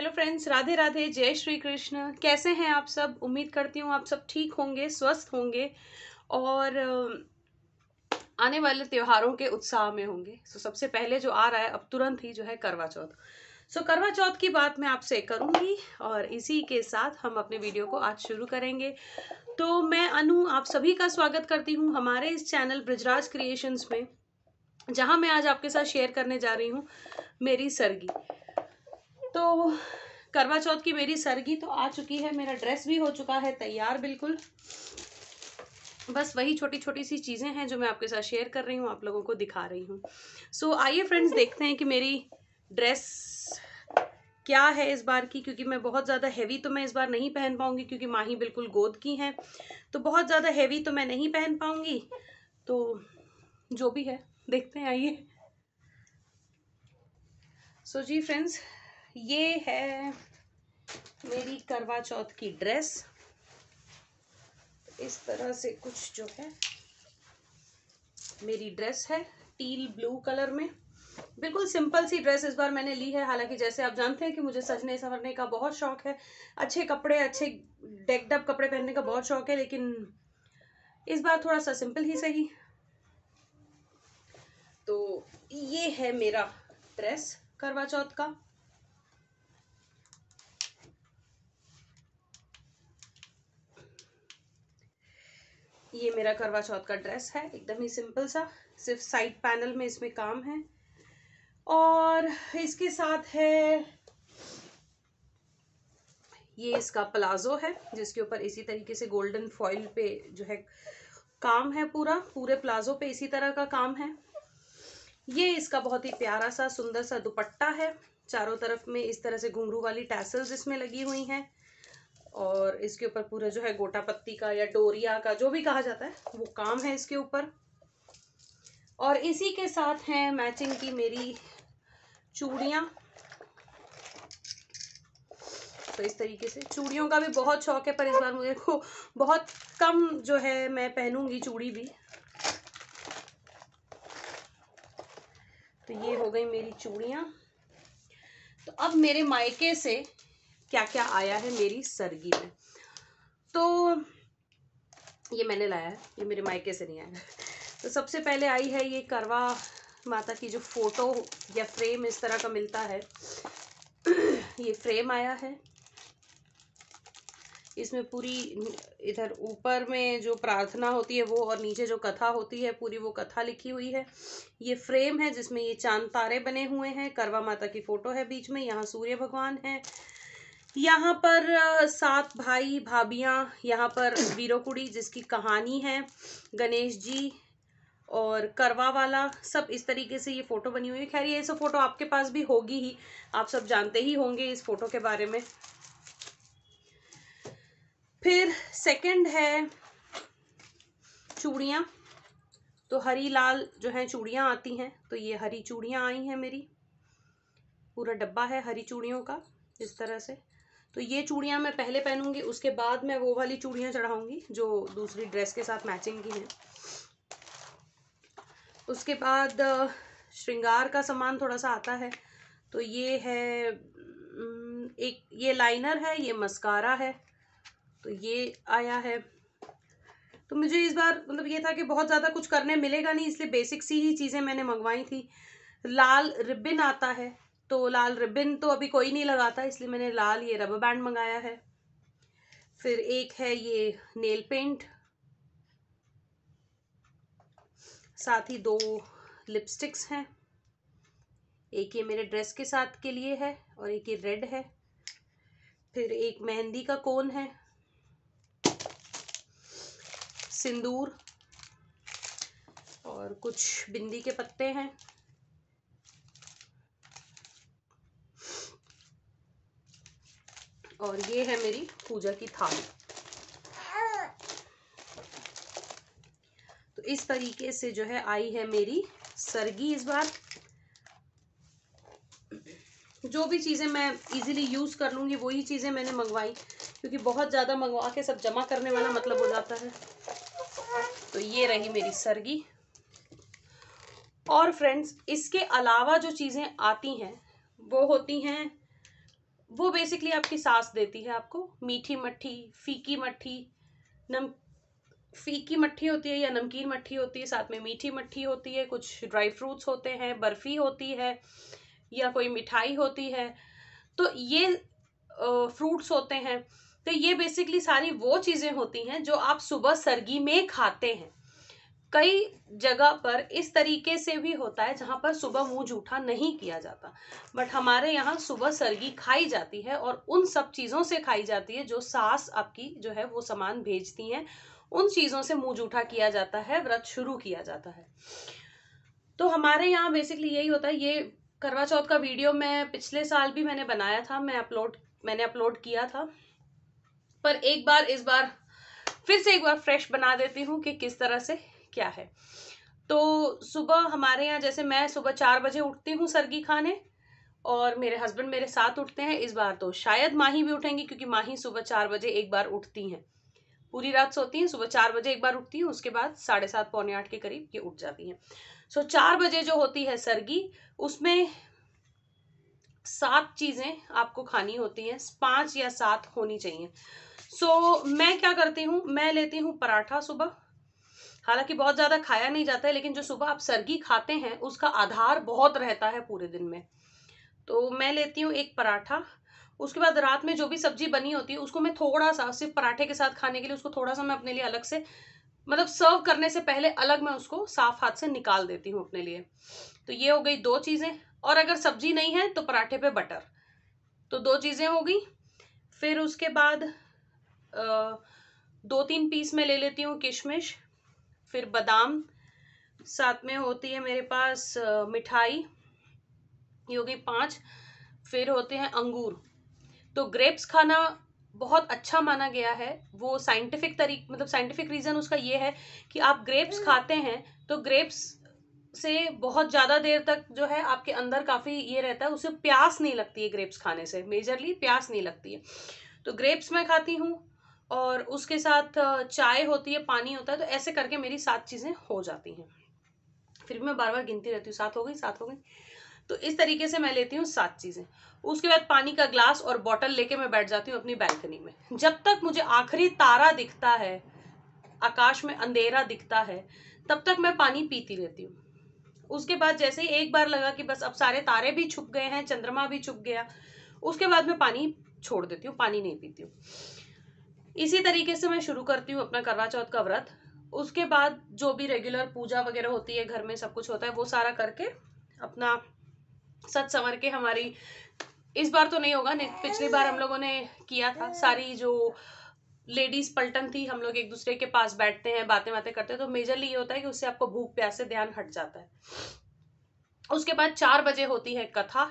hello friends Radhe Radhe जय श्री कृष्ण कैसे हैं आप सब उम्मीद करती हूँ आप सब ठीक होंगे स्वस्थ होंगे और आने वाले त्योहारों के उत्साह में होंगे सो so, सबसे पहले जो आ रहा है अब तुरंत ही जो है करवा चौथ सो so, करवा चौथ की बात मैं आपसे करूँगी और इसी के साथ हम अपने वीडियो को आज शुरू करेंगे तो मैं अनु आप सभी का स्वागत करती हूँ हमारे इस चैनल ब्रजराज क्रिएशंस में जहाँ मैं आज आपके साथ शेयर करने जा रही हूँ मेरी सरगी तो करवा चौथ की मेरी सरगी तो आ चुकी है मेरा ड्रेस भी हो चुका है तैयार बिल्कुल बस वही छोटी छोटी सी चीज़ें हैं जो मैं आपके साथ शेयर कर रही हूँ आप लोगों को दिखा रही हूँ सो so, आइए फ्रेंड्स देखते हैं कि मेरी ड्रेस क्या है इस बार की क्योंकि मैं बहुत ज़्यादा हैवी तो मैं इस बार नहीं पहन पाऊँगी क्योंकि माही बिल्कुल गोद की हैं तो बहुत ज़्यादा हैवी तो मैं नहीं पहन पाऊँगी तो जो भी है देखते हैं आइए सो so, जी फ्रेंड्स ये है मेरी करवा चौथ की ड्रेस इस तरह से कुछ जो है मेरी ड्रेस है टील ब्लू कलर में बिल्कुल सिंपल सी ड्रेस इस बार मैंने ली है हालांकि जैसे आप जानते हैं कि मुझे सजने संवरने का बहुत शौक है अच्छे कपड़े अच्छे डेकडप कपड़े पहनने का बहुत शौक है लेकिन इस बार थोड़ा सा सिंपल ही सही तो ये है मेरा ड्रेस करवा चौथ का ये मेरा करवा चौथ का ड्रेस है एकदम ही सिंपल सा सिर्फ साइड पैनल में इसमें काम है और इसके साथ है ये इसका प्लाजो है जिसके ऊपर इसी तरीके से गोल्डन फॉइल पे जो है काम है पूरा पूरे प्लाजो पे इसी तरह का काम है ये इसका बहुत ही प्यारा सा सुंदर सा दुपट्टा है चारों तरफ में इस तरह से घुंघरू वाली टैसल्स इसमें लगी हुई हैं और इसके ऊपर पूरा जो है गोटा पत्ती का या डोरिया का जो भी कहा जाता है वो काम है इसके ऊपर और इसी के साथ है मैचिंग की मेरी चूड़ियाँ तो इस तरीके से चूड़ियों का भी बहुत शौक है पर इस बार मुझे को बहुत कम जो है मैं पहनूंगी चूड़ी भी तो ये हो गई मेरी चूड़ियाँ तो अब मेरे मायके से क्या क्या आया है मेरी सरगी में तो ये मैंने लाया है ये मेरे मायके से नहीं आया तो सबसे पहले आई है ये करवा माता की जो फ़ोटो या फ्रेम इस तरह का मिलता है ये फ्रेम आया है इसमें पूरी इधर ऊपर में जो प्रार्थना होती है वो और नीचे जो कथा होती है पूरी वो कथा लिखी हुई है ये फ्रेम है जिसमें ये चांद तारे बने हुए हैं करवा माता की फ़ोटो है बीच में यहाँ सूर्य भगवान है यहाँ पर सात भाई भाभियाँ यहाँ पर वीरो कुड़ी जिसकी कहानी है गणेश जी और करवा वाला सब इस तरीके से ये फ़ोटो बनी हुई है खैर ये सब फ़ोटो आपके पास भी होगी ही आप सब जानते ही होंगे इस फ़ोटो के बारे में फिर सेकंड है चूड़ियाँ तो हरी लाल जो है चूड़ियाँ आती हैं तो ये हरी चूड़ियाँ आई हैं मेरी पूरा डब्बा है हरी चूड़ियों का इस तरह से तो ये चूड़ियाँ मैं पहले पहनूंगी उसके बाद मैं वो वाली चूड़ियाँ चढ़ाऊंगी जो दूसरी ड्रेस के साथ मैचिंग की हैं उसके बाद श्रृंगार का सामान थोड़ा सा आता है तो ये है एक ये लाइनर है ये मस्कारा है तो ये आया है तो मुझे इस बार मतलब ये था कि बहुत ज़्यादा कुछ करने मिलेगा नहीं इसलिए बेसिक सी ही चीज़ें मैंने मंगवाई थी लाल रिबिन आता है तो लाल रिबन तो अभी कोई नहीं लगाता इसलिए मैंने लाल ये रबर बैंड मंगाया है फिर एक है ये नेल पेंट साथ ही दो लिपस्टिक्स हैं एक ये मेरे ड्रेस के साथ के लिए है और एक ये रेड है फिर एक मेहंदी का कोन है सिंदूर और कुछ बिंदी के पत्ते हैं और ये है मेरी पूजा की थाली तो इस तरीके से जो है आई है मेरी सरगी इस बार जो भी चीज़ें मैं इजीली यूज़ कर लूंगी वही चीज़ें मैंने मंगवाई क्योंकि बहुत ज़्यादा मंगवा के सब जमा करने वाला मतलब हो जाता है तो ये रही मेरी सरगी और फ्रेंड्स इसके अलावा जो चीज़ें आती हैं वो होती हैं वो बेसिकली आपकी सांस देती है आपको मीठी मट्ठी फीकी मट्ठी नम फीकी मट्ठी होती है या नमकीन मट्ठी होती है साथ में मीठी मट्ठी होती है कुछ ड्राई फ्रूट्स होते हैं बर्फ़ी होती है या कोई मिठाई होती है तो ये फ्रूट्स होते हैं तो ये बेसिकली सारी वो चीज़ें होती हैं जो आप सुबह सर्गी में खाते हैं कई जगह पर इस तरीके से भी होता है जहाँ पर सुबह मुंह जूठा नहीं किया जाता बट हमारे यहाँ सुबह सर्गी खाई जाती है और उन सब चीज़ों से खाई जाती है जो सास आपकी जो है वो सामान भेजती हैं उन चीज़ों से मुंह जूठा किया जाता है व्रत शुरू किया जाता है तो हमारे यहाँ बेसिकली यही होता है ये करवा चौथ का वीडियो मैं पिछले साल भी मैंने बनाया था मैं अपलोड मैंने अपलोड किया था पर एक बार इस बार फिर से एक बार फ्रेश बना देती हूँ कि किस तरह से क्या है तो सुबह हमारे यहाँ जैसे मैं सुबह चार बजे उठती हूँ सरगी खाने और मेरे हस्बैंड मेरे साथ उठते हैं इस बार तो शायद माही भी उठेंगी क्योंकि माही सुबह चार बजे एक बार उठती हैं पूरी रात सोती हैं सुबह चार बजे एक बार उठती हैं उसके बाद साढ़े सात पौने आठ के करीब ये उठ जाती हैं सो चार बजे जो होती है सर्गी उसमें सात चीज़ें आपको खानी होती हैं पाँच या सात होनी चाहिए सो मैं क्या करती हूँ मैं लेती हूँ पराठा सुबह हालांकि बहुत ज़्यादा खाया नहीं जाता है लेकिन जो सुबह आप सर्गी खाते हैं उसका आधार बहुत रहता है पूरे दिन में तो मैं लेती हूँ एक पराठा उसके बाद रात में जो भी सब्जी बनी होती है उसको मैं थोड़ा सा सिर्फ पराठे के साथ खाने के लिए उसको थोड़ा सा मैं अपने लिए अलग से मतलब सर्व करने से पहले अलग मैं उसको साफ हाथ से निकाल देती हूँ अपने लिए तो ये हो गई दो चीज़ें और अगर सब्जी नहीं है तो पराठे पे बटर तो दो चीज़ें हो गई फिर उसके बाद दो तीन पीस में ले लेती हूँ किशमिश फिर बादाम साथ में होती है मेरे पास मिठाई योगी पाँच फिर होते हैं अंगूर तो ग्रेप्स खाना बहुत अच्छा माना गया है वो साइंटिफिक तरीक मतलब साइंटिफिक रीज़न उसका ये है कि आप ग्रेप्स खाते हैं तो ग्रेप्स से बहुत ज़्यादा देर तक जो है आपके अंदर काफ़ी ये रहता है उसे प्यास नहीं लगती है ग्रेप्स खाने से मेजरली प्यास नहीं लगती है तो ग्रेप्स मैं खाती हूँ और उसके साथ चाय होती है पानी होता है तो ऐसे करके मेरी सात चीज़ें हो जाती हैं फिर भी मैं बार बार गिनती रहती हूँ सात हो गई सात हो गई तो इस तरीके से मैं लेती हूँ सात चीज़ें उसके बाद पानी का ग्लास और बॉटल लेके मैं बैठ जाती हूँ अपनी बैल्कनी में जब तक मुझे आखिरी तारा दिखता है आकाश में अंधेरा दिखता है तब तक मैं पानी पीती रहती हूँ उसके बाद जैसे ही एक बार लगा कि बस अब सारे तारे भी छुप गए हैं चंद्रमा भी छुप गया उसके बाद मैं पानी छोड़ देती हूँ पानी नहीं पीती हूँ इसी तरीके से मैं शुरू करती हूँ अपना करवा चौथ का व्रत उसके बाद जो भी रेगुलर पूजा वगैरह होती है घर में सब कुछ होता है वो सारा करके अपना सच संवर के हमारी इस बार तो नहीं होगा पिछली बार हम लोगों ने किया था सारी जो लेडीज पलटन थी हम लोग एक दूसरे के पास बैठते हैं बातें बातें करते हैं तो मेजरली ये होता है कि उससे आपको भूख प्यास से ध्यान हट जाता है उसके बाद चार बजे होती है कथा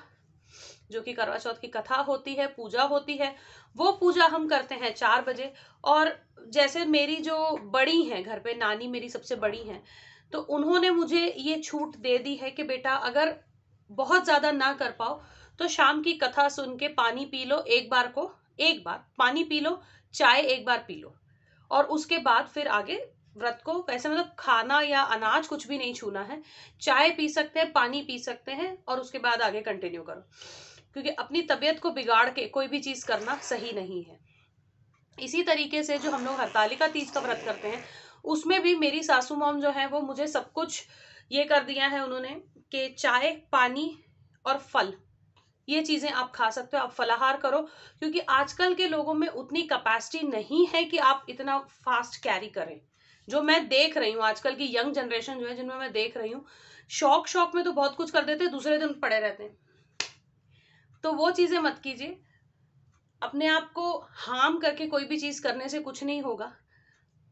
जो कि करवा चौथ की कथा होती है पूजा होती है वो पूजा हम करते हैं चार बजे और जैसे मेरी जो बड़ी हैं घर पे नानी मेरी सबसे बड़ी हैं तो उन्होंने मुझे ये छूट दे दी है कि बेटा अगर बहुत ज़्यादा ना कर पाओ तो शाम की कथा सुन के पानी पी लो एक बार को एक बार पानी पी लो चाय एक बार पी लो और उसके बाद फिर आगे व्रत को वैसे मतलब खाना या अनाज कुछ भी नहीं छूना है चाय पी सकते हैं पानी पी सकते हैं और उसके बाद आगे कंटिन्यू करो क्योंकि अपनी तबीयत को बिगाड़ के कोई भी चीज़ करना सही नहीं है इसी तरीके से जो हम लोग हरतालिका तीज का व्रत करते हैं उसमें भी मेरी सासू मोम जो है वो मुझे सब कुछ ये कर दिया है उन्होंने कि चाय पानी और फल ये चीज़ें आप खा सकते हो आप फलाहार करो क्योंकि आजकल के लोगों में उतनी कैपेसिटी नहीं है कि आप इतना फास्ट कैरी करें जो मैं देख रही हूँ आजकल की यंग जनरेशन जो है जिनमें मैं देख रही हूँ शौक शौक में तो बहुत कुछ कर देते हैं दूसरे दिन पड़े रहते हैं तो वो चीज़ें मत कीजिए अपने आप को हार्म करके कोई भी चीज़ करने से कुछ नहीं होगा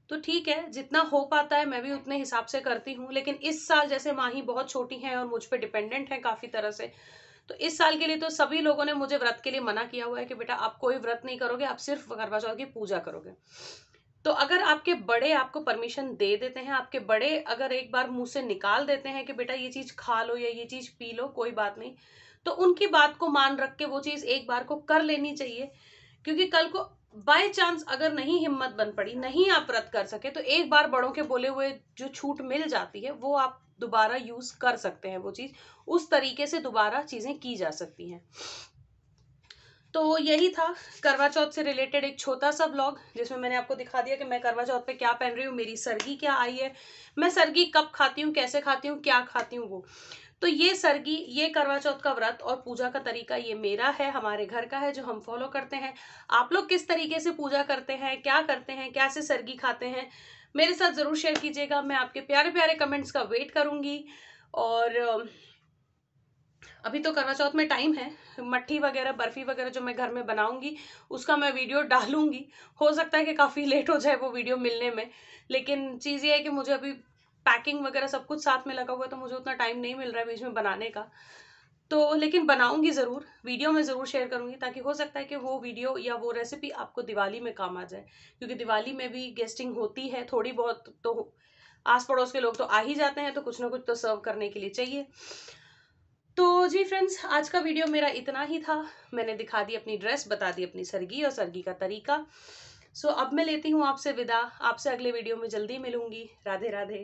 तो ठीक है जितना हो पाता है मैं भी उतने हिसाब से करती हूँ लेकिन इस साल जैसे माही बहुत छोटी हैं और मुझ पर डिपेंडेंट हैं काफ़ी तरह से तो इस साल के लिए तो सभी लोगों ने मुझे व्रत के लिए मना किया हुआ है कि बेटा आप कोई व्रत नहीं करोगे आप सिर्फ करवा चौथ की पूजा करोगे तो अगर आपके बड़े आपको परमिशन दे देते हैं आपके बड़े अगर एक बार मुंह से निकाल देते हैं कि बेटा ये चीज़ खा लो या ये चीज़ पी लो कोई बात नहीं तो उनकी बात को मान रख के वो चीज़ एक बार को कर लेनी चाहिए क्योंकि कल को बाय चांस अगर नहीं हिम्मत बन पड़ी नहीं आप रद्द कर सके तो एक बार बड़ों के बोले हुए जो छूट मिल जाती है वो आप दोबारा यूज़ कर सकते हैं वो चीज़ उस तरीके से दोबारा चीज़ें की जा सकती हैं तो यही था करवा चौथ से रिलेटेड एक छोटा सा ब्लॉग जिसमें मैंने आपको दिखा दिया कि मैं करवा चौथ पे क्या पहन रही हूँ मेरी सर्गी क्या आई है मैं सर्गी कब खाती हूँ कैसे खाती हूँ क्या खाती हूँ वो तो ये सरगी ये करवा चौथ का व्रत और पूजा का तरीका ये मेरा है हमारे घर का है जो हम फॉलो करते हैं आप लोग किस तरीके से पूजा करते हैं क्या करते हैं कैसे सरगी खाते हैं मेरे साथ ज़रूर शेयर कीजिएगा मैं आपके प्यारे प्यारे कमेंट्स का वेट करूँगी और अभी तो करवा चौथ में टाइम है मट्ठी वगैरह बर्फ़ी वगैरह जो मैं घर में बनाऊंगी उसका मैं वीडियो डालूंगी हो सकता है कि काफ़ी लेट हो जाए वो वीडियो मिलने में लेकिन चीज़ ये है कि मुझे अभी पैकिंग वगैरह सब कुछ साथ में लगा हुआ है तो मुझे उतना टाइम नहीं मिल रहा है बीच में बनाने का तो लेकिन बनाऊंगी ज़रूर वीडियो में ज़रूर शेयर करूंगी ताकि हो सकता है कि वो वीडियो या वो रेसिपी आपको दिवाली में काम आ जाए क्योंकि दिवाली में भी गेस्टिंग होती है थोड़ी बहुत तो आस पड़ोस के लोग तो आ ही जाते हैं तो कुछ ना कुछ तो सर्व करने के लिए चाहिए तो जी फ्रेंड्स आज का वीडियो मेरा इतना ही था मैंने दिखा दी अपनी ड्रेस बता दी अपनी सरगी और सरगी का तरीका सो अब मैं लेती हूँ आपसे विदा आपसे अगले वीडियो में जल्दी मिलूंगी राधे राधे